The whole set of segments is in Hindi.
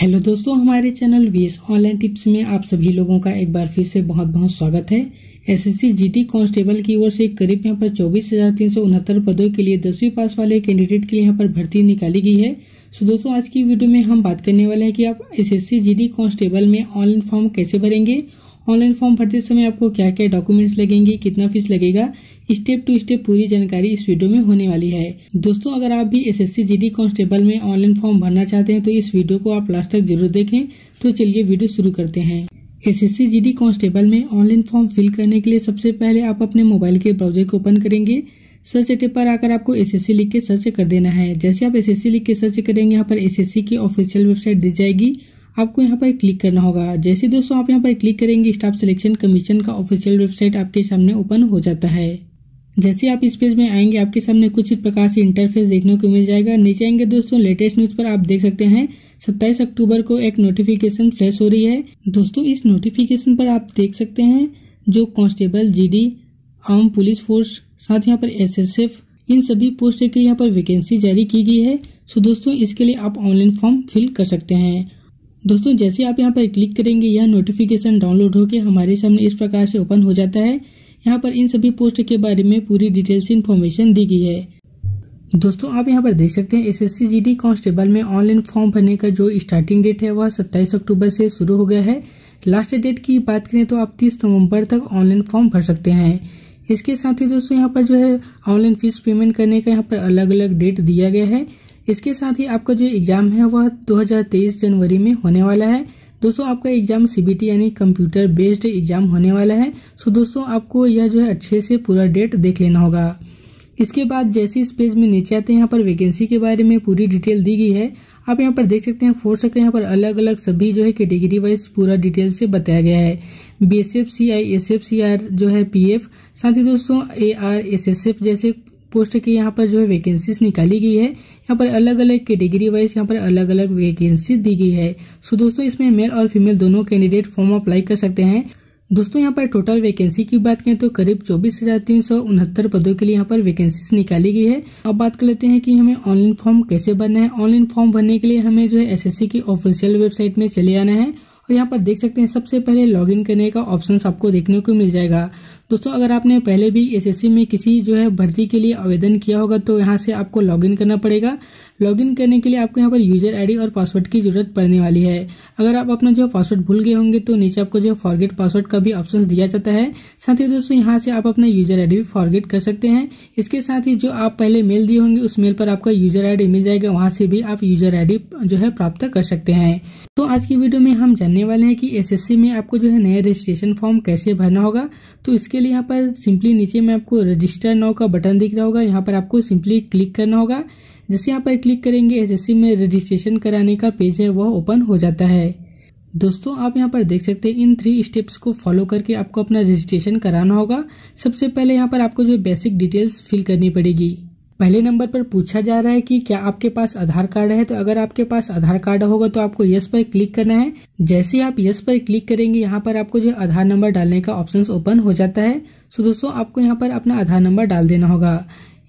हेलो दोस्तों हमारे चैनल वीएस ऑनलाइन टिप्स में आप सभी लोगों का एक बार फिर से बहुत बहुत स्वागत है एसएससी जीटी कांस्टेबल की ओर से करीब यहाँ पर चौबीस हजार तीन सौ उनहत्तर पदों के लिए दसवीं पास वाले कैंडिडेट के लिए यहाँ पर भर्ती निकाली गई है सो दोस्तों आज की वीडियो में हम बात करने वाले हैं कि आप एस एस कांस्टेबल में ऑनलाइन फॉर्म कैसे भरेंगे ऑनलाइन फॉर्म भरते समय आपको क्या क्या डॉक्यूमेंट्स लगेंगे कितना फीस लगेगा स्टेप टू स्टेप पूरी जानकारी इस वीडियो में होने वाली है दोस्तों अगर आप भी S S C G D constable में ऑनलाइन फॉर्म भरना चाहते हैं तो इस वीडियो को आप लास्ट तक जरूर देखें तो चलिए वीडियो शुरू करते हैं S S C G D constable में ऑनलाइन फॉर्म फिल करने के लिए सबसे पहले आप अपने मोबाइल के ब्राउजर को ओपन करेंगे सर्च एटे पर आकर आपको एस एस सी लिख के सर्च कर देना है जैसे आप एस एस सी लिख के सर्च करेंगे यहाँ पर एस एस सी की ऑफिशियल वेबसाइट दी जाएगी आपको यहाँ पर क्लिक करना होगा जैसे दोस्तों आप यहाँ पर क्लिक करेंगे स्टाफ सिलेक्शन कमीशन का ऑफिशियल वेबसाइट आपके सामने ओपन हो जाता है जैसे आप इस पेज में आएंगे आपके सामने कुछ इस प्रकार से इंटरफेस देखने को मिल जाएगा नीचे आएंगे दोस्तों लेटेस्ट न्यूज पर आप देख सकते हैं 27 अक्टूबर को एक नोटिफिकेशन फ्लैश हो रही है दोस्तों इस नोटिफिकेशन पर आप देख सकते हैं जो constable GD arm police force साथ यहाँ पर एसएसएफ इन सभी पोस्ट के यहाँ पर वैकेंसी जारी की गई है सो दोस्तों इसके लिए आप ऑनलाइन फॉर्म फिल कर सकते हैं दोस्तों जैसे आप यहाँ पर क्लिक करेंगे यह नोटिफिकेशन डाउनलोड होकर हमारे सामने इस प्रकार से ओपन हो जाता है यहाँ पर इन सभी पोस्ट के बारे में पूरी डिटेल्स इन्फॉर्मेशन दी गई है दोस्तों आप यहाँ पर देख सकते हैं एस एस कांस्टेबल में ऑनलाइन फॉर्म भरने का जो स्टार्टिंग डेट है वह 27 अक्टूबर से शुरू हो गया है लास्ट डेट की बात करें तो आप 30 नवंबर तक ऑनलाइन फॉर्म भर सकते हैं इसके साथ ही दोस्तों यहाँ पर जो है ऑनलाइन फीस पेमेंट करने का यहाँ पर अलग अलग डेट दिया गया है इसके साथ ही आपका जो एग्ज़ाम है वह 2023 जनवरी में होने वाला है दोस्तों आपका एग्ज़ाम सीबीटी यानी कंप्यूटर बेस्ड एग्ज़ाम होने वाला है सो दोस्तों आपको यह जो है अच्छे से पूरा डेट देख लेना होगा इसके बाद जैसे इस पेज में नीचे आते हैं यहाँ पर वैकेंसी के बारे में पूरी डिटेल दी गई है आप यहाँ पर देख सकते हैं फोर हैं यहाँ पर अलग अलग सभी जो है कैटेगरी वाइज पूरा डिटेल से बताया गया है B S F C I S F C R जो है पी एफ साथ ही दोस्तों A R S S F जैसे पोस्ट की यहाँ पर जो है वैकेंसीज निकाली गई है यहाँ पर अलग अलग कैटेगरी वाइज यहाँ पर अलग अलग वैकेंसी दी गई है सो दोस्तों इसमें मेल और फीमेल दोनों कैंडिडेट फॉर्म अप्लाई कर सकते हैं दोस्तों यहाँ पर टोटल वैकेंसी की बात करें तो करीब चौबीस हजार तीन सौ उनहत्तर पदों के लिए यहाँ पर वैकेंसीज निकाली गई है अब बात कर लेते हैं कि हमें ऑनलाइन फॉर्म कैसे भरना है ऑनलाइन फॉर्म भरने के लिए हमें जो है एसएससी की ऑफिशियल वेबसाइट में चले आना है और यहाँ पर देख सकते हैं सबसे पहले लॉगिन करने का ऑप्शन आपको देखने को मिल जाएगा दोस्तों अगर आपने पहले भी एसएससी में किसी जो है भर्ती के लिए आवेदन किया होगा तो यहाँ से आपको लॉगिन करना पड़ेगा लॉगिन करने के लिए आपको यहाँ पर यूजर आईडी और पासवर्ड की जरूरत पड़ने वाली है अगर आप अपना जो पासवर्ड भूल गए होंगे तो नीचे आपको जो फॉरगेट पासवर्ड का भी ऑप्शन दिया जाता है साथ ही दोस्तों यहाँ से आप अपना यूजर आईडी भी फॉरगेट कर सकते हैं इसके साथ ही जो आप पहले मेल दिए होंगे उस मेल पर आपका यूजर आई मिल जाएगा वहां से भी आप यूजर आई जो है प्राप्त कर सकते हैं तो आज की वीडियो में हम जानने वाले हैं कि एसएससी में आपको जो है नया रजिस्ट्रेशन फॉर्म कैसे भरना होगा तो इसके इसके लिए यहाँ पर सिंपली नीचे में आपको रजिस्टर नाउ का बटन दिख रहा होगा यहाँ पर आपको सिंपली क्लिक करना होगा जैसे यहाँ पर क्लिक करेंगे एस में रजिस्ट्रेशन कराने का पेज है वह ओपन हो जाता है दोस्तों आप यहाँ पर देख सकते हैं इन थ्री स्टेप्स को फॉलो करके आपको अपना रजिस्ट्रेशन कराना होगा सबसे पहले यहाँ पर आपको जो बेसिक डिटेल्स फिल करनी पड़ेगी पहले नंबर पर पूछा जा रहा है कि क्या आपके पास आधार कार्ड है तो अगर आपके पास आधार कार्ड होगा तो आपको यस पर क्लिक करना है जैसे आप यस पर क्लिक करेंगे यहाँ पर आपको जो आधार नंबर डालने का ऑप्शन ओपन हो जाता है सो दोस्तों आपको यहाँ पर अपना आधार नंबर डाल देना होगा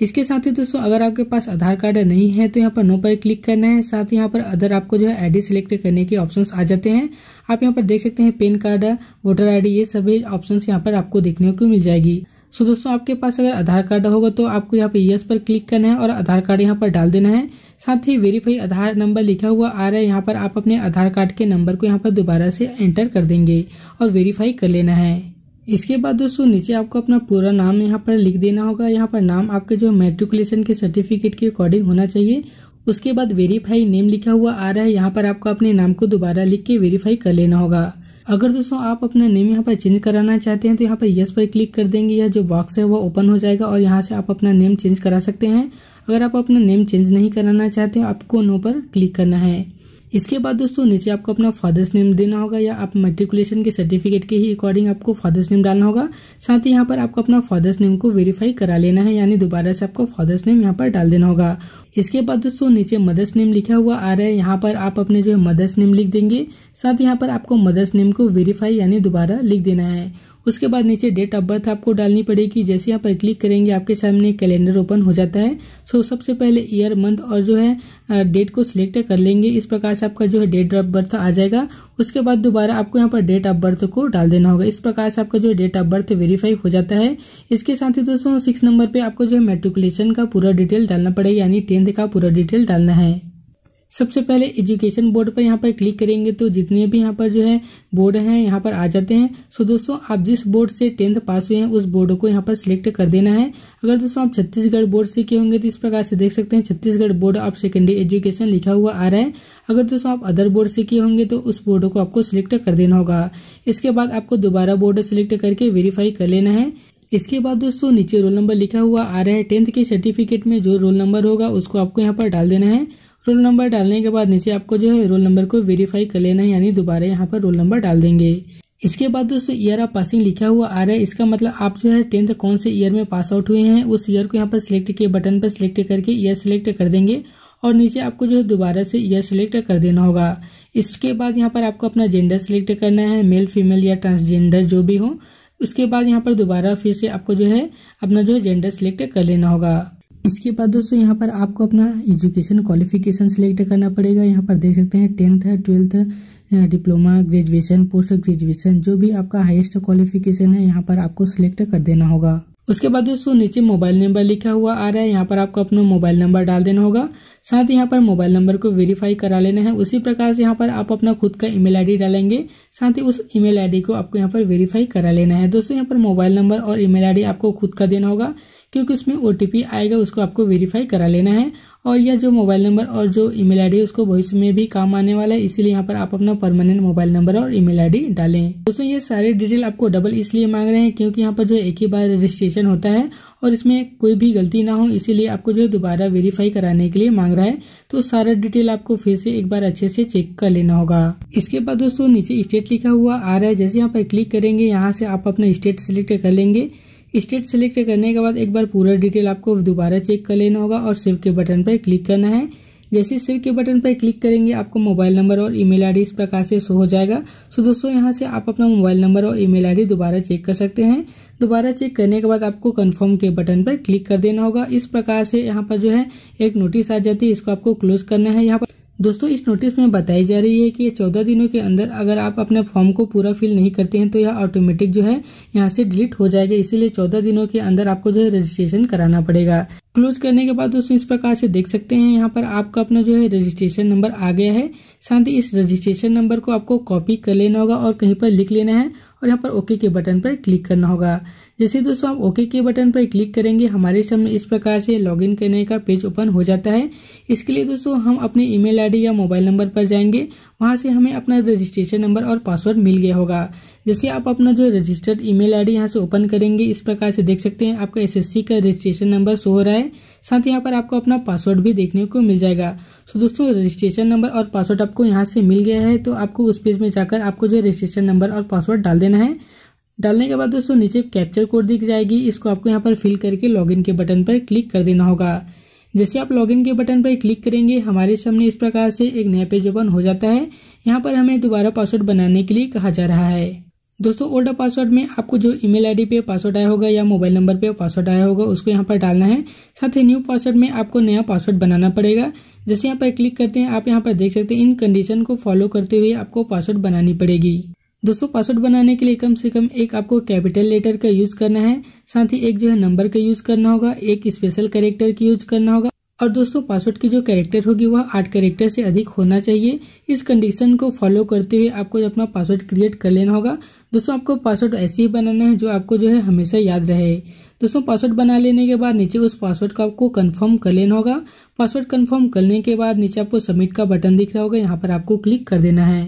इसके साथ ही दोस्तों अगर आपके पास आधार कार्ड नहीं है तो यहाँ पर नो पर क्लिक करना है साथ ही यहाँ पर अदर आपको जो है आईडी सिलेक्ट करने के ऑप्शंस आ जाते हैं आप यहाँ पर देख सकते हैं पेन कार्ड वोटर आईडी ये सभी ऑप्शंस यहाँ पर आपको देखने को मिल जाएगी सो दोस्तों आपके पास अगर आधार कार्ड होगा तो आपको यहाँ पे यस पर क्लिक करना है और आधार कार्ड यहाँ पर डाल देना है साथ ही वेरीफाई आधार नंबर लिखा हुआ आ रहा है यहाँ पर आप अपने आधार कार्ड के नंबर को यहाँ पर दोबारा से एंटर कर देंगे और वेरीफाई कर लेना है इसके बाद दोस्तों नीचे आपको अपना पूरा नाम यहाँ पर लिख देना होगा यहाँ पर नाम आपके जो मेट्रिकुलेशन के सर्टिफिकेट के अकॉर्डिंग होना चाहिए उसके बाद वेरीफाई नेम लिखा हुआ आ रहा है यहाँ पर आपको अपने नाम को दोबारा लिख के वेरीफाई कर लेना होगा अगर दोस्तों आप अपना नेम यहाँ पर चेंज कराना चाहते हैं तो यहाँ पर यस पर क्लिक कर देंगे या जो बॉक्स है वो ओपन हो जाएगा और यहाँ से आप अपना नेम चेंज करा सकते हैं अगर आप अपना नेम चेंज नहीं कराना चाहते हैं आपको नो पर क्लिक करना है इसके बाद दोस्तों नीचे आपको अपना फादर्स नेम देना होगा या आप मेट्रिकुलेशन के सर्टिफिकेट के ही अकॉर्डिंग आपको फादर्स नेम डालना होगा साथ ही यहाँ पर आपको अपना फादर्स नेम को वेरीफाई करा लेना है यानी दोबारा से आपको फादर्स नेम यहाँ पर डाल देना होगा इसके बाद दोस्तों नीचे मदर्स नेम लिखा हुआ आ रहा है यहाँ पर आप अपने जो है मदर्स नेम लिख देंगे साथ यहाँ पर आपको मदर्स नेम को वेरीफाई यानी दोबारा लिख देना है उसके बाद नीचे डेट ऑफ बर्थ आपको डालनी पड़ेगी जैसे यहाँ पर क्लिक करेंगे आपके सामने कैलेंडर ओपन हो जाता है सो सबसे पहले ईयर मंथ और जो है डेट को सिलेक्ट कर लेंगे इस प्रकार से आपका जो है डेट ऑफ बर्थ आ जाएगा उसके बाद दोबारा आपको यहाँ पर डेट ऑफ बर्थ को डाल देना होगा इस प्रकार से आपका जो डेट ऑफ बर्थ वेरीफाई हो जाता है इसके साथ ही दोस्तों सिक्स नंबर पे आपको जो है मेट्रिकुलेशन का पूरा डिटेल डालना पड़ेगा यानी टेंथ का पूरा डिटेल डालना है सबसे पहले एजुकेशन बोर्ड पर यहाँ पर क्लिक करेंगे तो जितने भी यहाँ पर जो है बोर्ड हैं यहाँ पर आ जाते हैं सो दोस्तों आप जिस बोर्ड से टेंथ पास हुए हैं उस बोर्ड को यहाँ पर सिलेक्ट कर देना है अगर दोस्तों आप छत्तीसगढ़ बोर्ड से किए होंगे तो इस प्रकार से देख सकते हैं Chhattisgarh board of secondary education लिखा हुआ आ रहा है अगर दोस्तों आप अदर बोर्ड से किए होंगे तो उस बोर्ड को आपको सिलेक्ट कर देना होगा इसके बाद आपको दोबारा बोर्ड सिलेक्ट करके वेरीफाई कर लेना है इसके बाद दोस्तों नीचे रोल नंबर लिखा हुआ आ रहा है टेंथ के सर्टिफिकेट में जो रोल नंबर होगा उसको आपको यहाँ पर डाल देना है रोल नंबर डालने के बाद नीचे आपको जो है रोल नंबर को वेरीफाई कर लेना है यानी दोबारा यहाँ पर रोल नंबर डाल देंगे इसके बाद दोस्तों ईयर ऑफ पासिंग लिखा हुआ आ रहा है इसका मतलब आप जो है टेंथ कौन से ईयर में पास आउट हुए हैं उस ईयर को यहाँ पर सिलेक्ट किए बटन पर सिलेक्ट करके ईयर सिलेक्ट कर देंगे और नीचे आपको जो है दोबारा से ईयर सिलेक्ट कर देना होगा इसके बाद यहाँ पर आपको अपना जेंडर सिलेक्ट करना है मेल फीमेल या ट्रांसजेंडर जो भी हो उसके बाद यहाँ पर दोबारा फिर से आपको जो है अपना जो है जेंडर सिलेक्ट कर लेना होगा इसके बाद दोस्तों यहाँ पर आपको अपना एजुकेशन क्वालिफिकेशन सिलेक्ट करना पड़ेगा यहाँ पर देख सकते हैं टेंथ है twelfth diploma graduation post graduation जो भी आपका हाईएस्ट क्वालिफिकेशन है यहाँ पर आपको सिलेक्ट कर देना होगा उसके बाद दोस्तों नीचे मोबाइल नंबर लिखा हुआ आ रहा है यहाँ पर आपको अपना मोबाइल नंबर डाल देना होगा साथ ही यहाँ पर मोबाइल नंबर को वेरीफाई करा लेना है उसी प्रकार से यहाँ पर आप अपना खुद का ईमेल आईडी डालेंगे साथ ही उस ईमेल आईडी को आपको यहाँ पर वेरीफाई करा लेना है दोस्तों यहाँ पर मोबाइल नंबर और ईमेल आईडी आपको खुद का देना होगा क्योंकि उसमें ओ आएगा उसको आपको वेरीफाई करा लेना है और यह जो मोबाइल नंबर और जो ईमेल आईडी है उसको भविष्य में भी काम आने वाला है इसीलिए यहाँ पर आप अपना परमानेंट मोबाइल नंबर और ईमेल आईडी डालें दोस्तों ये सारे डिटेल आपको डबल इसलिए मांग रहे हैं क्योंकि यहाँ पर जो एक ही बार रजिस्ट्रेशन होता है और इसमें कोई भी गलती ना हो इसीलिए आपको जो दोबारा वेरीफाई कराने के लिए मांग रहा है तो सारा डिटेल आपको फिर से एक बार अच्छे से चेक कर लेना होगा इसके बाद दोस्तों नीचे स्टेट लिखा हुआ आ रहा है जैसे यहाँ पर क्लिक करेंगे यहाँ से आप अपना स्टेट सिलेक्ट कर लेंगे स्टेट सेलेक्ट करने के बाद एक बार पूरा डिटेल आपको दोबारा चेक कर लेना होगा और सेव के बटन पर क्लिक करना है जैसे सेव के बटन पर क्लिक करेंगे आपको मोबाइल नंबर और ईमेल आईडी इस प्रकार से शो हो जाएगा सो दोस्तों यहाँ से आप अपना मोबाइल नंबर और ईमेल आईडी दोबारा चेक कर सकते हैं दोबारा चेक करने के बाद आपको कंफर्म के बटन पर क्लिक कर देना होगा इस प्रकार से यहाँ पर जो है एक नोटिस आ जाती है इसको आपको क्लोज करना है यहाँ पर दोस्तों इस नोटिस में बताई जा रही है कि ये चौदह दिनों के अंदर अगर आप अपने फॉर्म को पूरा फिल नहीं करते हैं तो यह ऑटोमेटिक जो है यहाँ से डिलीट हो जाएगा इसीलिए चौदह दिनों के अंदर आपको जो है रजिस्ट्रेशन कराना पड़ेगा क्लोज करने के बाद दोस्तों इस प्रकार से देख सकते हैं यहाँ पर आपका अपना जो है रजिस्ट्रेशन नंबर आ गया है साथ ही इस रजिस्ट्रेशन नंबर को आपको कॉपी कर लेना होगा और कहीं पर लिख लेना है और यहाँ पर ओके के बटन पर क्लिक करना होगा जैसे दोस्तों आप ओके के बटन पर क्लिक करेंगे हमारे सामने इस प्रकार से लॉगिन करने का पेज ओपन हो जाता है इसके लिए दोस्तों हम अपने ईमेल आईडी या मोबाइल नंबर पर जाएंगे वहाँ से हमें अपना रजिस्ट्रेशन नंबर और पासवर्ड मिल गया होगा जैसे आप अपना जो रजिस्टर्ड ईमेल आईडी यहाँ से ओपन करेंगे इस प्रकार से देख सकते हैं आपका एसएससी का रजिस्ट्रेशन नंबर शो हो रहा है साथ ही यहाँ पर आपको अपना पासवर्ड भी देखने को मिल जाएगा सो दोस्तों रजिस्ट्रेशन नंबर और पासवर्ड आपको यहाँ से मिल गया है तो आपको उस पेज में जाकर आपको जो रजिस्ट्रेशन नंबर और पासवर्ड डाल देना है डालने के बाद दोस्तों नीचे कैप्चर कोड दिख जाएगी इसको आपको यहाँ पर फिल करके लॉगिन के बटन पर क्लिक कर देना होगा जैसे आप लॉगिन के बटन पर क्लिक करेंगे हमारे सामने इस प्रकार से एक नया पेज ओपन हो जाता है यहाँ पर हमें दोबारा पासवर्ड बनाने के लिए कहा जा रहा है दोस्तों ओल्ड पासवर्ड में आपको जो ईमेल आईडी पे पासवर्ड आया होगा या मोबाइल नंबर पे पासवर्ड आया होगा उसको यहाँ पर डालना है साथ ही न्यू पासवर्ड में आपको नया पासवर्ड बनाना पड़ेगा जैसे यहाँ पर क्लिक करते हैं आप यहाँ पर देख सकते हैं इन कंडीशन को फॉलो करते हुए आपको पासवर्ड बनानी पड़ेगी दोस्तों पासवर्ड बनाने के लिए कम से कम एक आपको कैपिटल लेटर का यूज करना है साथ ही एक जो है नंबर का यूज करना होगा एक स्पेशल कैरेक्टर का यूज करना होगा और दोस्तों पासवर्ड की जो कैरेक्टर होगी वह आठ कैरेक्टर से अधिक होना चाहिए इस कंडीशन को फॉलो करते हुए आपको अपना पासवर्ड क्रिएट कर लेना होगा दोस्तों आपको पासवर्ड ऐसे ही बनाना है जो आपको जो है हमेशा याद रहे दोस्तों पासवर्ड बना लेने के बाद नीचे उस पासवर्ड को आपको कन्फर्म कर लेना होगा पासवर्ड कन्फर्म करने के बाद नीचे आपको सबमिट का बटन दिख रहा होगा यहाँ पर आपको क्लिक कर देना है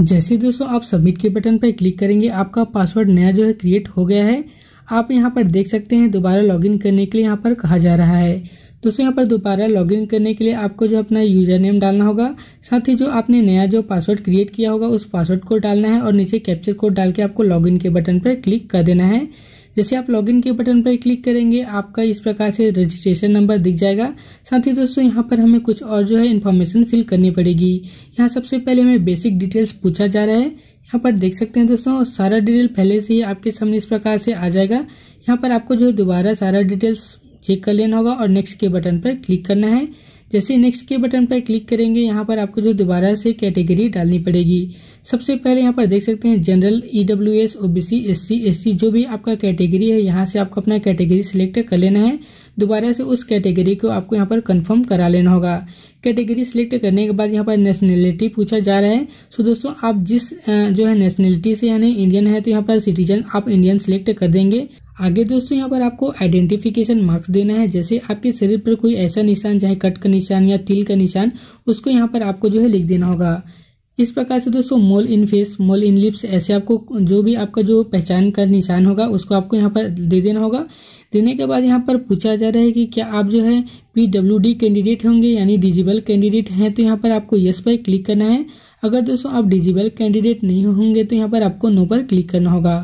जैसे दोस्तों आप सबमिट के बटन पर क्लिक करेंगे आपका पासवर्ड नया जो है क्रिएट हो गया है आप यहाँ पर देख सकते हैं दोबारा लॉगिन करने के लिए यहाँ पर कहा जा रहा है दोस्तों यहाँ पर दोबारा लॉगिन करने के लिए आपको जो अपना यूजर नेम डालना होगा साथ ही जो आपने नया जो पासवर्ड क्रिएट किया होगा उस पासवर्ड को डालना है और नीचे कैप्चर कोड डाल के आपको लॉगिन के बटन पर क्लिक कर देना है जैसे आप लॉगिन के बटन पर क्लिक करेंगे आपका इस प्रकार से रजिस्ट्रेशन नंबर दिख जाएगा साथ ही दोस्तों यहाँ पर हमें कुछ और जो है इन्फॉर्मेशन फिल करनी पड़ेगी यहाँ सबसे पहले हमें बेसिक डिटेल्स पूछा जा रहा है यहाँ पर देख सकते हैं दोस्तों सारा डिटेल पहले से ही आपके सामने इस प्रकार से आ जाएगा यहाँ पर आपको जो है दोबारा सारा डिटेल्स चेक कर लेना होगा और नेक्स्ट के बटन पर क्लिक करना है जैसे नेक्स्ट के बटन पर क्लिक करेंगे यहाँ पर आपको जो दोबारा से कैटेगरी डालनी पड़ेगी सबसे पहले यहाँ पर देख सकते हैं general E W S O B C S C S C जो भी आपका कैटेगरी है यहाँ से आपको अपना कैटेगरी सिलेक्ट कर लेना है दोबारा से उस कैटेगरी को आपको यहाँ पर कंफर्म करा लेना होगा कैटेगरी सिलेक्ट करने के बाद यहाँ पर नेशनलिटी पूछा जा रहा है सो दोस्तों आप जिस जो है नेशनैलिटी से यानी इंडियन है तो यहाँ पर सिटीजन आप इंडियन सिलेक्ट कर देंगे आगे दोस्तों यहाँ पर आपको आइडेंटिफिकेशन मार्क्स देना है जैसे आपके शरीर पर कोई ऐसा निशान चाहे कट का निशान या तिल का निशान उसको यहाँ पर आपको जो है लिख देना होगा इस प्रकार से दोस्तों मोल इन फेस मोल इन लिप्स ऐसे आपको जो भी आपका जो पहचान का निशान होगा उसको आपको यहाँ पर दे देना होगा देने के बाद यहाँ पर पूछा जा रहा है कि क्या आप जो है पीडब्ल्यूडी कैंडिडेट होंगे यानी डिजिबल कैंडिडेट हैं तो यहाँ पर आपको यस पर क्लिक करना है अगर दोस्तों आप डिजिबल कैंडिडेट नहीं होंगे तो यहाँ पर आपको नो पर क्लिक करना होगा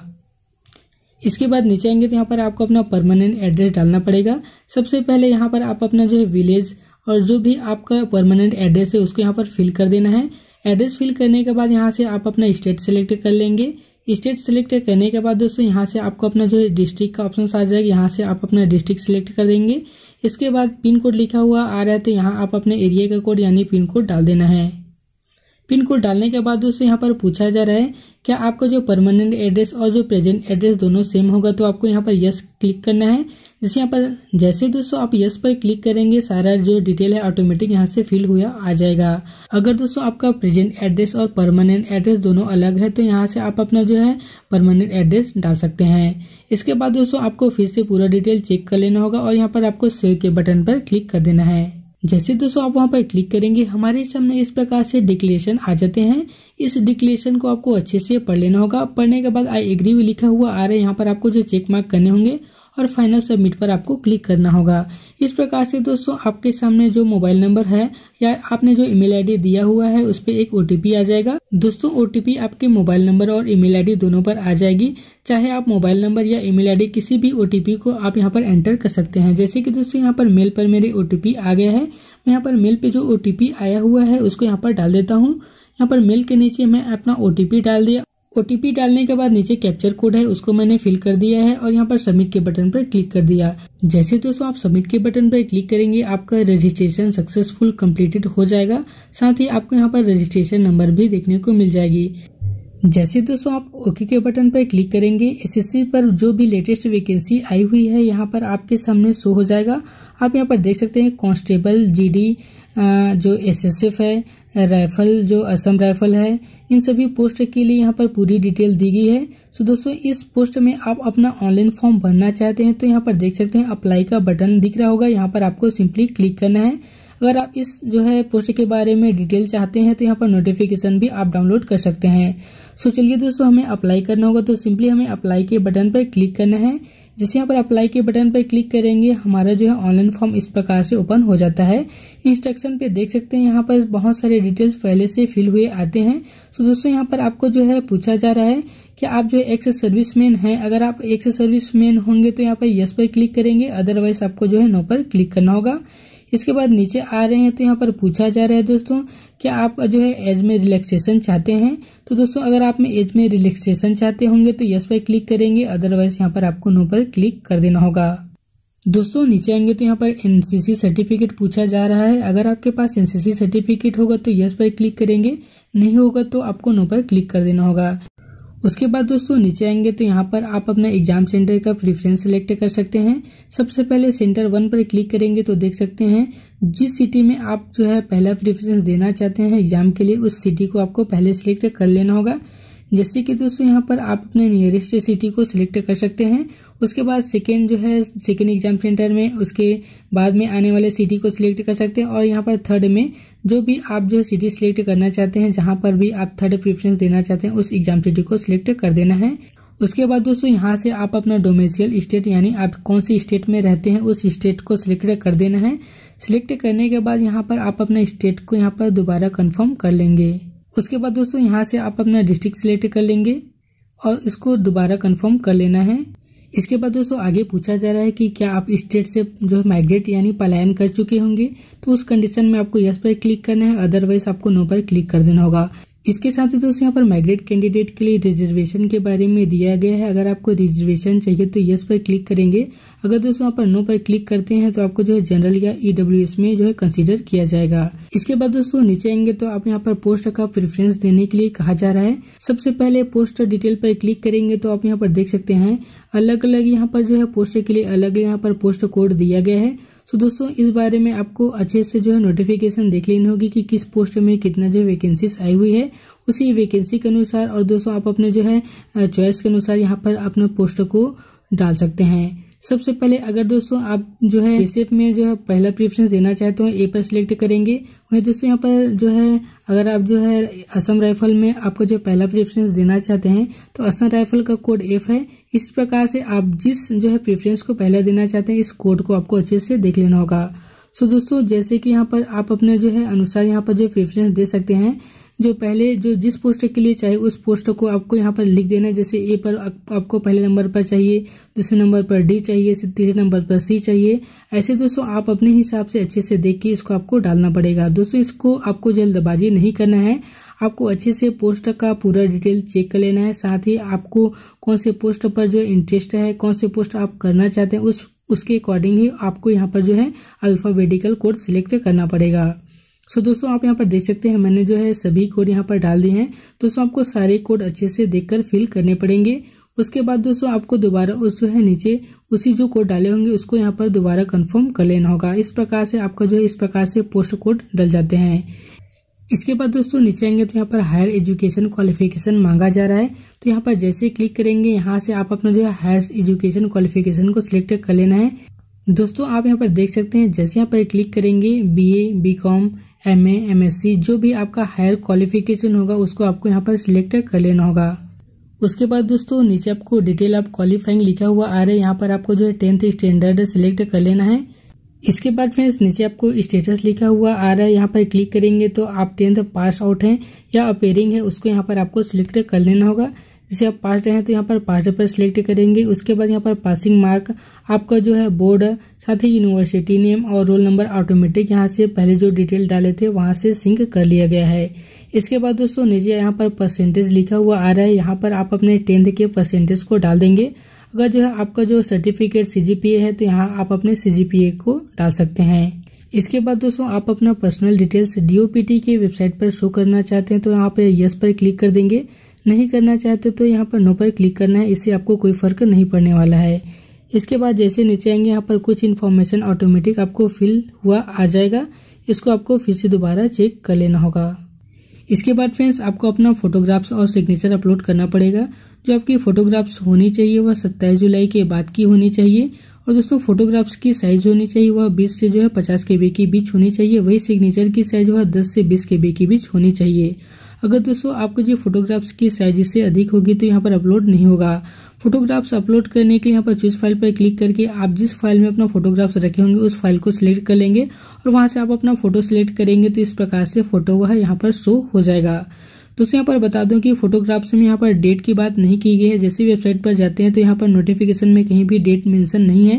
इसके बाद नीचे आएंगे तो यहाँ पर आपको अपना परमानेंट एड्रेस डालना पड़ेगा सबसे पहले यहाँ पर आप अपना जो है विलेज और जो भी आपका परमानेंट एड्रेस है उसको यहाँ पर फिल कर देना है एड्रेस फिल करने के बाद यहाँ से आप अपना स्टेट सेलेक्ट कर लेंगे स्टेट सेलेक्ट करने के बाद दोस्तों यहाँ से आपको अपना जो है डिस्ट्रिक्ट का ऑप्शन आ जाएगा यहाँ से आप अपना डिस्ट्रिक्ट सेलेक्ट कर देंगे इसके बाद पिन कोड लिखा हुआ आ रहा है तो यहाँ आप अपने एरिया का कोड यानी पिन कोड डाल देना है पिन कोड डालने के बाद दोस्तों यहाँ पर पूछा जा रहा है क्या आपका जो परमानेंट एड्रेस और जो प्रेजेंट एड्रेस दोनों सेम होगा तो आपको यहाँ पर यस क्लिक करना है जैसे यहाँ पर जैसे दोस्तों आप यस पर क्लिक करेंगे सारा जो डिटेल है ऑटोमेटिक यहाँ से फिल हुआ आ जाएगा अगर दोस्तों आपका प्रेजेंट एड्रेस और परमानेंट एड्रेस दोनों अलग है तो यहाँ से आप अपना जो है परमानेंट एड्रेस डाल सकते हैं इसके बाद दोस्तों आपको फिर से पूरा डिटेल चेक कर लेना होगा और यहाँ पर आपको सेव के बटन पर क्लिक कर देना है जैसे दोस्तों आप वहां पर क्लिक करेंगे हमारे सामने इस प्रकार से डिक्लेरेशन आ जाते हैं इस डिक्लेरेशन को आपको अच्छे से पढ़ लेना होगा पढ़ने के बाद आई एग्री लिखा हुआ आ रहा है यहाँ पर आपको जो चेक मार्क करने होंगे और फाइनल सबमिट पर आपको क्लिक करना होगा इस प्रकार से दोस्तों आपके सामने जो मोबाइल नंबर है या आपने जो ईमेल आईडी दिया हुआ है उस पर एक ओटीपी आ जाएगा दोस्तों ओटीपी आपके मोबाइल नंबर और ईमेल आईडी दोनों पर आ जाएगी चाहे आप मोबाइल नंबर या ईमेल आईडी किसी भी ओटीपी को आप यहाँ पर एंटर कर सकते हैं जैसे कि दोस्तों यहाँ पर मेल पर मेरे ओटीपी आ गया है मैं यहाँ पर मेल पे जो ओटीपी आया हुआ है उसको यहाँ पर डाल देता हूँ यहाँ पर मेल के नीचे मैं अपना ओटीपी डाल दिया ओटीपी डालने के बाद नीचे कैप्चर कोड है उसको मैंने फिल कर दिया है और यहाँ पर सबमिट के बटन पर क्लिक कर दिया जैसे दोस्तों आप सबमिट के बटन पर क्लिक करेंगे आपका रजिस्ट्रेशन सक्सेसफुल कंप्लीटेड हो जाएगा साथ ही आपको यहाँ पर रजिस्ट्रेशन नंबर भी देखने को मिल जाएगी जैसे दोस्तों आप ओके के बटन पर क्लिक करेंगे एसएससी पर जो भी लेटेस्ट वैकेंसी आई हुई है यहाँ पर आपके सामने शो हो जाएगा आप यहाँ पर देख सकते हैं कांस्टेबल जीडी जो एसएसएफ है राइफल जो असम राइफल है इन सभी पोस्ट के लिए यहाँ पर पूरी डिटेल दी गई है सो दोस्तों इस पोस्ट में आप अपना ऑनलाइन फॉर्म भरना चाहते हैं तो यहाँ पर देख सकते हैं अप्लाई का बटन दिख रहा होगा यहाँ पर आपको सिंपली क्लिक करना है अगर आप इस जो है पोस्ट के बारे में डिटेल चाहते हैं तो यहाँ पर नोटिफिकेशन भी आप डाउनलोड कर सकते हैं सो चलिए दोस्तों हमें अप्लाई करना होगा तो सिंपली हमें अप्लाई के बटन पर क्लिक करना है जैसे यहाँ पर अप्लाई के बटन पर क्लिक करेंगे हमारा जो है ऑनलाइन फॉर्म इस प्रकार से ओपन हो जाता है इंस्ट्रक्शन पे देख सकते हैं यहाँ पर बहुत सारे डिटेल्स पहले से फिल हुए आते हैं सो दोस्तों यहाँ पर आपको जो है पूछा जा रहा है कि आप जो है एक्स सर्विस मैन है अगर आप एक्स सर्विस मैन होंगे तो यहाँ पर यस पर क्लिक करेंगे अदरवाइज आपको जो है नो पर क्लिक करना होगा इसके बाद नीचे आ रहे हैं तो यहाँ पर पूछा जा रहा है दोस्तों क्या आप जो है एज में रिलैक्सेशन चाहते हैं तो दोस्तों अगर आप में एज में रिलैक्सेशन चाहते होंगे तो यस पर क्लिक करेंगे अदरवाइज यहाँ पर आपको नो पर क्लिक कर देना होगा दोस्तों नीचे आएंगे तो यहाँ पर एनसीसी सर्टिफिकेट पूछा जा रहा है अगर आपके पास एनसीसी सर्टिफिकेट होगा तो यस पर क्लिक करेंगे नहीं होगा तो आपको नो पर क्लिक कर देना होगा उसके बाद दोस्तों नीचे आएंगे तो यहाँ पर आप अपना एग्जाम सेंटर का प्रीफरेंस सिलेक्ट कर सकते हैं सबसे पहले सेंटर वन पर क्लिक करेंगे तो देख सकते हैं जिस सिटी में आप जो है पहला प्रीफरेंस देना चाहते हैं एग्जाम के लिए उस सिटी को आपको पहले सिलेक्ट कर लेना होगा जैसे कि दोस्तों यहाँ पर आप अपने नियरेस्ट सिटी को सिलेक्ट कर सकते हैं उसके बाद सेकेंड जो है सेकेंड एग्जाम सेंटर में उसके बाद में आने वाले सिटी को सिलेक्ट कर सकते हैं और यहाँ पर थर्ड में जो भी आप जो सिटी सिलेक्ट करना चाहते हैं जहाँ पर भी आप थर्ड प्रेफरेंस देना चाहते हैं उस एग्जाम सिटी को सिलेक्ट कर देना है उसके बाद दोस्तों यहाँ से आप अपना डोमेसियल स्टेट यानी आप कौन सी स्टेट में रहते हैं उस स्टेट को सिलेक्ट कर देना है सिलेक्ट करने के बाद यहाँ पर आप अपने स्टेट को यहाँ पर दोबारा कन्फर्म कर लेंगे उसके बाद दोस्तों यहाँ से आप अपना डिस्ट्रिक्ट सिलेक्ट कर लेंगे और इसको दोबारा कन्फर्म कर लेना है इसके बाद दोस्तों आगे पूछा जा रहा है कि क्या आप स्टेट से जो है माइग्रेट यानी पलायन कर चुके होंगे तो उस कंडीशन में आपको यस पर क्लिक करना है अदरवाइज आपको नो पर क्लिक कर देना होगा इसके साथ ही दोस्तों यहाँ पर माइग्रेट कैंडिडेट के लिए रिजर्वेशन के बारे में दिया गया है अगर आपको रिजर्वेशन चाहिए तो यस पर क्लिक करेंगे अगर दोस्तों यहाँ पर नो पर क्लिक करते हैं तो आपको जो है जनरल या ईडब्ल्यू e में जो है कंसिडर किया जाएगा इसके बाद दोस्तों नीचे आएंगे तो आप यहाँ पर पोस्ट का प्रेफरेंस देने के लिए कहा जा रहा है सबसे पहले पोस्ट डिटेल पर क्लिक करेंगे तो आप यहाँ पर देख सकते हैं अलग अलग यहाँ पर जो है पोस्ट के लिए अलग यहाँ पर पोस्ट कोड दिया गया है सो दोस्तों इस बारे में आपको अच्छे से जो है नोटिफिकेशन देख लेनी होगी कि किस पोस्ट में कितना जो वैकेंसीज आई हुई है उसी वैकेंसी के अनुसार और दोस्तों आप अपने जो है चॉइस के अनुसार यहाँ पर अपने पोस्ट को डाल सकते हैं सबसे पहले अगर दोस्तों आप जो है रिसेप में जो है पहला प्रेफरेंस देना चाहते हो ए पर सिलेक्ट करेंगे वही दोस्तों यहाँ पर जो है अगर आप जो है असम राइफल में आपको जो पहला प्रेफरेंस देना चाहते हैं तो असम राइफल का कोड एफ है इस प्रकार से आप जिस जो है प्रेफरेंस को पहला देना चाहते हैं इस कोड को आपको अच्छे से देख लेना होगा सो दोस्तों जैसे कि यहाँ पर आप अपने जो है अनुसार यहाँ पर जो प्रेफरेंस दे सकते हैं जो पहले जो जिस पोस्टर के लिए चाहिए उस पोस्टर को आपको यहाँ पर लिख देना है जैसे ए पर आपको पहले नंबर पर चाहिए दूसरे नंबर पर डी चाहिए तीसरे नंबर पर सी चाहिए ऐसे दोस्तों आप अपने हिसाब से अच्छे से देख के इसको आपको डालना पड़ेगा दोस्तों इसको आपको जल्दबाजी नहीं करना है आपको अच्छे से पोस्ट का पूरा डिटेल चेक कर लेना है साथ ही आपको कौन से पोस्ट पर जो इंटरेस्ट है कौन से पोस्ट आप करना चाहते हैं उस उसके अकॉर्डिंग ही आपको यहाँ पर जो है अल्फ़ाबेटिकल कोड सिलेक्ट करना पड़ेगा सो दोस्तों आप यहाँ पर देख सकते हैं मैंने जो है सभी कोड यहाँ पर डाल दिए हैं दोस्तों आपको सारे कोड अच्छे से देखकर फिल करने पड़ेंगे उसके बाद दोस्तों आपको दोबारा उस जो है नीचे उसी जो कोड डाले होंगे उसको यहाँ पर दोबारा कंफर्म कर लेना होगा इस प्रकार से आपका जो है इस प्रकार से पोस्ट कोड डल जाते हैं इसके बाद दोस्तों नीचे आएंगे तो यहाँ पर हायर एजुकेशन क्वालिफिकेशन मांगा जा रहा है तो यहाँ पर जैसे क्लिक करेंगे यहाँ से आप अपना जो है हायर एजुकेशन क्वालिफिकेशन को सिलेक्ट कर लेना है दोस्तों आप यहाँ पर देख सकते हैं जैसे यहाँ पर क्लिक करेंगे B A B com M A C जो भी आपका हायर क्वालिफिकेशन होगा उसको आपको यहाँ पर सिलेक्ट कर लेना होगा उसके बाद दोस्तों नीचे आपको डिटेल आप क्वालिफाइंग लिखा हुआ आ रहा है यहाँ पर आपको जो है टेंथ स्टैंडर्ड सिलेक्ट कर लेना है इसके बाद फ्रेंड्स नीचे आपको स्टेटस लिखा हुआ आ रहा है यहाँ पर क्लिक करेंगे तो आप टेंथ पास आउट हैं या अपेयरिंग है उसको यहाँ पर आपको सिलेक्ट कर लेना होगा जैसे आप पास्ट हैं तो यहाँ पर पास्ट पर सिलेक्ट करेंगे उसके बाद यहाँ पर पासिंग मार्क आपका जो है बोर्ड साथ ही यूनिवर्सिटी नेम और रोल नंबर ऑटोमेटिक यहाँ से पहले जो डिटेल डाले थे वहाँ से सिंक कर लिया गया है इसके बाद दोस्तों नीचे यहाँ पर परसेंटेज लिखा हुआ आ रहा है यहाँ पर आप अपने टेंथ के परसेंटेज को डाल देंगे अगर जो है आपका जो सर्टिफिकेट सी है तो यहाँ आप अपने सी को डाल सकते हैं इसके बाद दोस्तों आप अपना पर्सनल डिटेल्स डीओपीटी के वेबसाइट पर शो करना चाहते हैं तो यहाँ पे यस पर क्लिक कर देंगे नहीं करना चाहते तो यहाँ पर नो पर क्लिक करना है इससे आपको कोई फ़र्क नहीं पड़ने वाला है इसके बाद जैसे नीचे आएंगे यहाँ पर कुछ इन्फॉर्मेशन ऑटोमेटिक आपको फिल हुआ आ जाएगा इसको आपको फिर से दोबारा चेक कर लेना होगा इसके बाद फ्रेंड्स आपको अपना फोटोग्राफ्स और सिग्नेचर अपलोड करना पड़ेगा जो आपकी फोटोग्राफ्स होनी चाहिए वह सत्ताईस जुलाई के बाद की होनी चाहिए और दोस्तों फोटोग्राफ्स की साइज होनी चाहिए वह 20 से जो है 50 के बी के बीच होनी चाहिए वही सिग्नेचर की साइज वह 10 से 20 के बी के बीच होनी चाहिए अगर दोस्तों आपको जो फोटोग्राफ्स की साइज से अधिक होगी तो यहाँ पर अपलोड नहीं होगा फोटोग्राफ्स अपलोड करने के लिए यहाँ पर चूज फाइल पर क्लिक करके आप जिस फाइल में अपना फोटोग्राफ्स रखे होंगे उस फाइल को सिलेक्ट कर लेंगे और वहाँ से आप अपना फोटो सिलेक्ट करेंगे तो इस प्रकार से फोटो वह यहाँ पर शो हो जाएगा दोस्तों यहाँ पर बता दूं कि फोटोग्राफ्स में यहाँ पर डेट की बात नहीं की गई है जैसे वेबसाइट पर जाते हैं तो यहाँ पर नोटिफिकेशन में कहीं भी डेट मेंशन नहीं है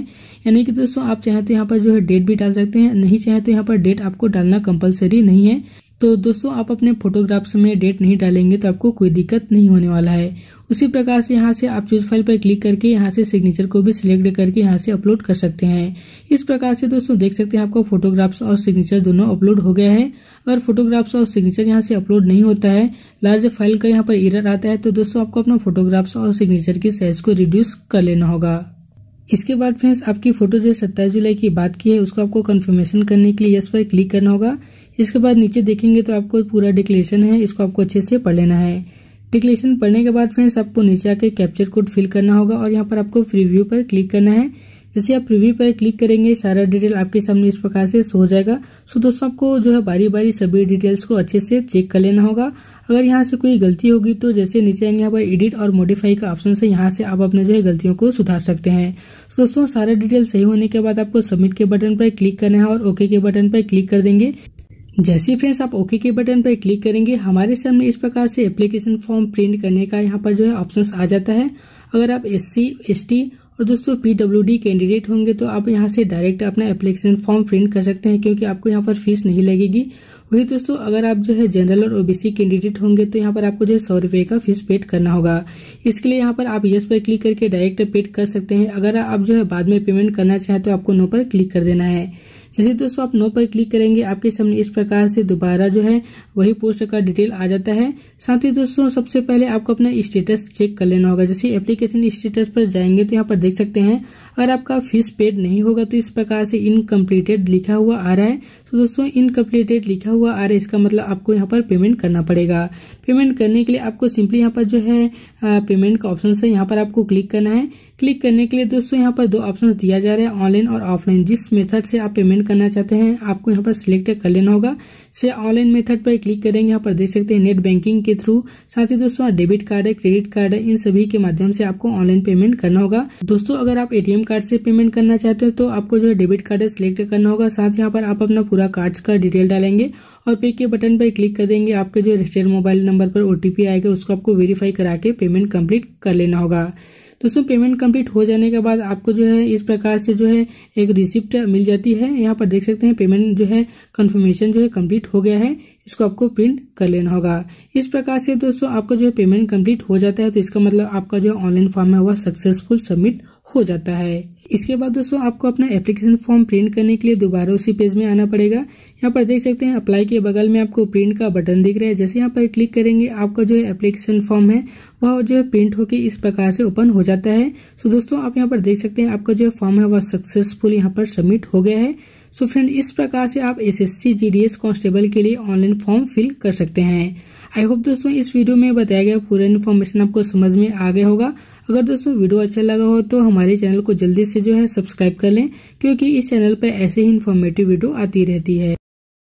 यानी कि दोस्तों आप चाहे तो यहाँ पर जो है डेट भी डाल सकते हैं नहीं चाहे तो यहाँ पर डेट आपको डालना कंपलसरी नहीं है तो दोस्तों आप अपने फोटोग्राफ्स में डेट नहीं डालेंगे तो आपको कोई दिक्कत नहीं होने वाला है उसी प्रकार से यहाँ से आप चूज फाइल पर क्लिक करके यहाँ से सिग्नेचर को भी सिलेक्ट करके यहाँ से अपलोड कर सकते हैं इस प्रकार से दोस्तों देख सकते हैं आपका फोटोग्राफ्स और सिग्नेचर दोनों अपलोड हो गया है अगर फोटोग्राफ्स और सिग्नेचर यहाँ से अपलोड नहीं होता है लार्ज फाइल का यहाँ पर इरर आता है तो दोस्तों आपको अपना फोटोग्राफ्स और सिग्नेचर की साइज को रिड्यूस कर लेना होगा इसके बाद फ्रेंड्स आपकी फोटो जो है सत्ताईस जुलाई की बात की है उसको आपको कन्फर्मेशन करने के लिए यस पर क्लिक करना होगा इसके बाद नीचे देखेंगे तो आपको पूरा डिक्लेशन है इसको आपको अच्छे से पढ़ लेना है डिक्लेशन पढ़ने के बाद फ्रेंड्स आपको नीचे आके कैप्चर कोड फिल करना होगा और यहाँ पर आपको प्रीव्यू पर क्लिक करना है जैसे आप प्रीव्यू पर क्लिक करेंगे सारा डिटेल आपके सामने इस प्रकार से सो हो जाएगा सो दोस्तों आपको जो है बारी बारी सभी डिटेल्स को अच्छे से चेक कर लेना होगा अगर यहाँ से कोई गलती होगी तो जैसे नीचे आएंगे यहाँ पर एडिट और मॉडिफाई का ऑप्शन से यहाँ से आप अपने जो है गलतियों को सुधार सकते हैं सो दोस्तों सारा डिटेल सही होने के बाद आपको सबमिट के बटन पर क्लिक करना है और ओके के बटन पर क्लिक कर देंगे जैसे फ्रेंड्स आप ओके के बटन पर क्लिक करेंगे हमारे सामने इस प्रकार से एप्लीकेशन फॉर्म प्रिंट करने का यहाँ पर जो है ऑप्शन आ जाता है अगर आप एस सी और दोस्तों पीडब्ल्यूडी कैंडिडेट होंगे तो आप यहाँ से डायरेक्ट अपना एप्लीकेशन फॉर्म प्रिंट कर सकते हैं क्योंकि आपको यहाँ पर फीस नहीं लगेगी वही दोस्तों अगर आप जो है जनरल और ओबीसी कैंडिडेट होंगे तो यहाँ पर आपको जो है सौ रुपये का फीस पेड करना होगा इसके लिए यहाँ पर आप यस पर क्लिक करके डायरेक्ट पेड कर सकते हैं अगर आप जो है बाद में पेमेंट करना चाहें तो आपको नो पर क्लिक कर देना है जैसे दोस्तों आप नो पर क्लिक करेंगे आपके सामने इस प्रकार से दोबारा जो है वही पोस्ट का डिटेल आ जाता है साथ ही दोस्तों सबसे पहले आपको अपना स्टेटस चेक कर लेना होगा जैसे एप्लीकेशन स्टेटस पर जाएंगे तो यहाँ पर देख सकते हैं अगर आपका फीस पेड नहीं होगा तो इस प्रकार से इनकम्प्लीटेड लिखा हुआ आ रहा है तो दोस्तों इनकम्प्लीटेड लिखा हुआ आ रहा है इसका मतलब आपको यहाँ पर पेमेंट करना पड़ेगा पेमेंट करने के लिए आपको सिंपली यहाँ पर जो है पेमेंट का ऑप्शन है यहाँ पर आपको क्लिक करना है क्लिक करने के लिए दोस्तों यहाँ पर दो ऑप्शन दिया जा रहा है ऑनलाइन और ऑफलाइन जिस मेथड से आप पेमेंट करना चाहते हैं आपको यहाँ पर सिलेक्ट कर लेना होगा से ऑनलाइन मेथड पर क्लिक करेंगे यहाँ पर देख सकते हैं नेट बैंकिंग के थ्रू साथ ही दोस्तों डेबिट कार्ड है क्रेडिट कार्ड है इन सभी के माध्यम से आपको ऑनलाइन पेमेंट करना होगा दोस्तों अगर आप एटीएम कार्ड से पेमेंट करना चाहते हो तो आपको जो है डेबिट कार्ड है सिलेक्ट करना होगा साथ यहाँ पर आप अपना पूरा कार्ड का डिटेल डालेंगे और पे के बटन पर क्लिक करेंगे आपके जो रजिस्टर्ड मोबाइल नंबर पर ओटीपी आएगा उसको आपको वेरीफाई करा के पेमेंट कम्प्लीट कर लेना होगा दोस्तों पेमेंट कंप्लीट हो जाने के बाद आपको जो है इस प्रकार से जो है एक रिसिप्ट मिल जाती है यहाँ पर देख सकते हैं पेमेंट जो है कन्फर्मेशन जो है कंप्लीट हो गया है इसको आपको प्रिंट कर लेना होगा इस प्रकार से दोस्तों आपका जो है पेमेंट कंप्लीट हो जाता है तो इसका मतलब आपका जो ऑनलाइन फॉर्म है वह सक्सेसफुल सबमिट हो जाता है इसके बाद दोस्तों आपको अपना एप्लीकेशन फॉर्म प्रिंट करने के लिए दोबारा उसी पेज में आना पड़ेगा यहाँ पर देख सकते हैं अप्लाई के बगल में आपको प्रिंट का बटन दिख रहा है जैसे यहाँ पर क्लिक करेंगे आपका जो एप्लीकेशन फॉर्म है वह जो है प्रिंट होकर इस प्रकार से ओपन हो जाता है सो दोस्तों आप यहाँ पर देख सकते हैं आपका जो फॉर्म है वह सक्सेसफुल यहाँ पर सबमिट हो गया है सो फ्रेंड इस प्रकार से आप एस एस कांस्टेबल के लिए ऑनलाइन फॉर्म फिल कर सकते हैं आई होप दोस्तों इस वीडियो में बताया गया पूरा इन्फॉर्मेशन आपको समझ में आ गया होगा अगर दोस्तों वीडियो अच्छा लगा हो तो हमारे चैनल को जल्दी से जो है सब्सक्राइब कर लें क्योंकि इस चैनल पर ऐसे ही इन्फॉर्मेटिव वीडियो आती रहती है